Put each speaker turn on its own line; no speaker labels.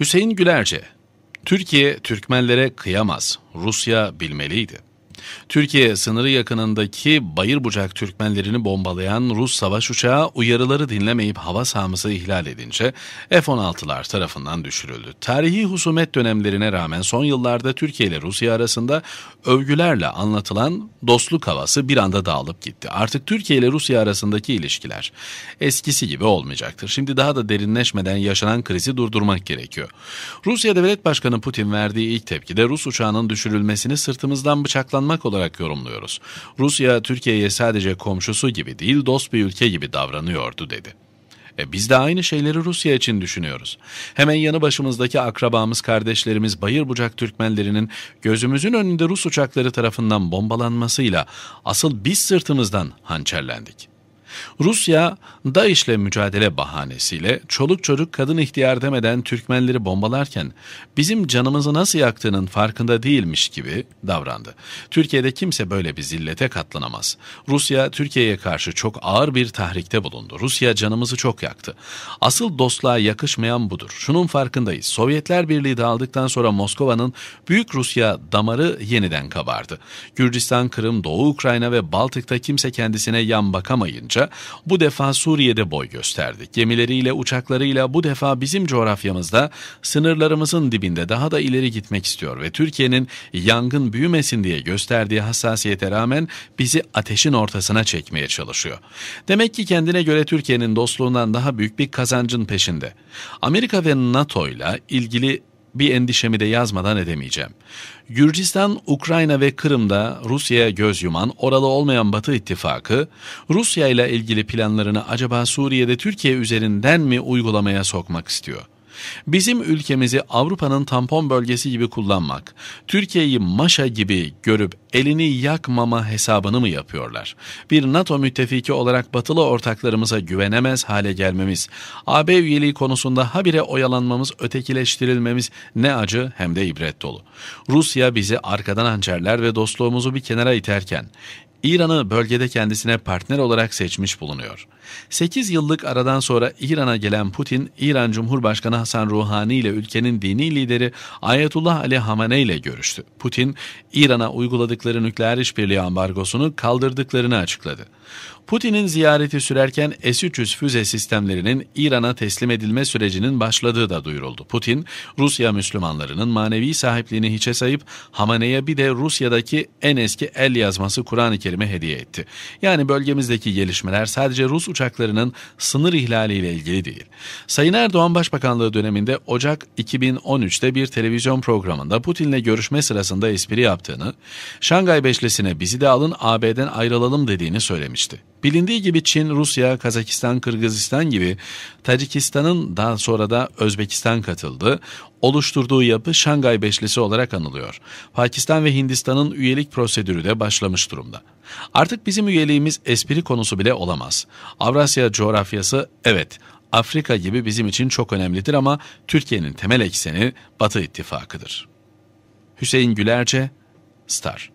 Hüseyin Gülerce, Türkiye Türkmenlere kıyamaz, Rusya bilmeliydi. Türkiye sınırı yakınındaki Bayırbucak Türkmenlerini bombalayan Rus savaş uçağı uyarıları dinlemeyip hava sahamızı ihlal edince F-16'lar tarafından düşürüldü. Tarihi husumet dönemlerine rağmen son yıllarda Türkiye ile Rusya arasında övgülerle anlatılan dostluk havası bir anda dağılıp gitti. Artık Türkiye ile Rusya arasındaki ilişkiler eskisi gibi olmayacaktır. Şimdi daha da derinleşmeden yaşanan krizi durdurmak gerekiyor. Rusya Devlet Başkanı Putin verdiği ilk tepkide Rus uçağının düşürülmesini sırtımızdan bıçaklanan davranmak olarak yorumluyoruz. Rusya Türkiye'ye sadece komşusu gibi değil dost bir ülke gibi davranıyordu dedi. E biz de aynı şeyleri Rusya için düşünüyoruz. Hemen yanı başımızdaki akrabamız, kardeşlerimiz Bayır Bucak Türkmenlerinin gözümüzün önünde Rus uçakları tarafından bombalanmasıyla asıl biz sırtımızdan hançerlendik. Rusya, DAEŞ'le mücadele bahanesiyle çoluk çocuk kadın ihtiyar demeden Türkmenleri bombalarken bizim canımızı nasıl yaktığının farkında değilmiş gibi davrandı. Türkiye'de kimse böyle bir zillete katlanamaz. Rusya, Türkiye'ye karşı çok ağır bir tahrikte bulundu. Rusya canımızı çok yaktı. Asıl dostluğa yakışmayan budur. Şunun farkındayız. Sovyetler Birliği dağıldıktan sonra Moskova'nın Büyük Rusya damarı yeniden kabardı. Gürcistan, Kırım, Doğu Ukrayna ve Baltık'ta kimse kendisine yan bakamayınca Amerika bu defa Suriye'de boy gösterdi. Gemileriyle, uçaklarıyla bu defa bizim coğrafyamızda sınırlarımızın dibinde daha da ileri gitmek istiyor ve Türkiye'nin yangın büyümesin diye gösterdiği hassasiyete rağmen bizi ateşin ortasına çekmeye çalışıyor. Demek ki kendine göre Türkiye'nin dostluğundan daha büyük bir kazancın peşinde. Amerika ve NATO ile ilgili bir endişemi de yazmadan edemeyeceğim. Gürcistan, Ukrayna ve Kırım'da Rusya'ya göz yuman, oralı olmayan Batı ittifakı, Rusya ile ilgili planlarını acaba Suriye'de Türkiye üzerinden mi uygulamaya sokmak istiyor? Bizim ülkemizi Avrupa'nın tampon bölgesi gibi kullanmak, Türkiye'yi maşa gibi görüp elini yakmama hesabını mı yapıyorlar? Bir NATO müttefiki olarak batılı ortaklarımıza güvenemez hale gelmemiz, AB üyeliği konusunda habire oyalanmamız, ötekileştirilmemiz ne acı hem de ibret dolu. Rusya bizi arkadan hançerler ve dostluğumuzu bir kenara iterken, İran'ı bölgede kendisine partner olarak seçmiş bulunuyor. 8 yıllık aradan sonra İran'a gelen Putin, İran Cumhurbaşkanı Hasan Ruhani ile ülkenin dini lideri Ayetullah Ali Hamane ile görüştü. Putin, İran'a uyguladıkları nükleer işbirliği ambargosunu kaldırdıklarını açıkladı. Putin'in ziyareti sürerken S-300 füze sistemlerinin İran'a teslim edilme sürecinin başladığı da duyuruldu. Putin, Rusya Müslümanlarının manevi sahipliğini hiçe sayıp Hamane'ye bir de Rusya'daki en eski el yazması Kur'an-ı Kerim askerime hediye etti. Yani bölgemizdeki gelişmeler sadece Rus uçaklarının sınır ihlaliyle ilgili değil. Sayın Erdoğan Başbakanlığı döneminde Ocak 2013'te bir televizyon programında Putin'le görüşme sırasında espri yaptığını, Şangay Beşlesi'ne bizi de alın AB'den ayrılalım dediğini söylemişti. Bilindiği gibi Çin, Rusya, Kazakistan, Kırgızistan gibi Tacikistan'ın daha sonra da Özbekistan katıldı. Oluşturduğu yapı Şangay Beşlisi olarak anılıyor. Pakistan ve Hindistan'ın üyelik prosedürü de başlamış durumda. Artık bizim üyeliğimiz espri konusu bile olamaz. Avrasya coğrafyası evet Afrika gibi bizim için çok önemlidir ama Türkiye'nin temel ekseni Batı İttifakı'dır. Hüseyin Gülerce, Star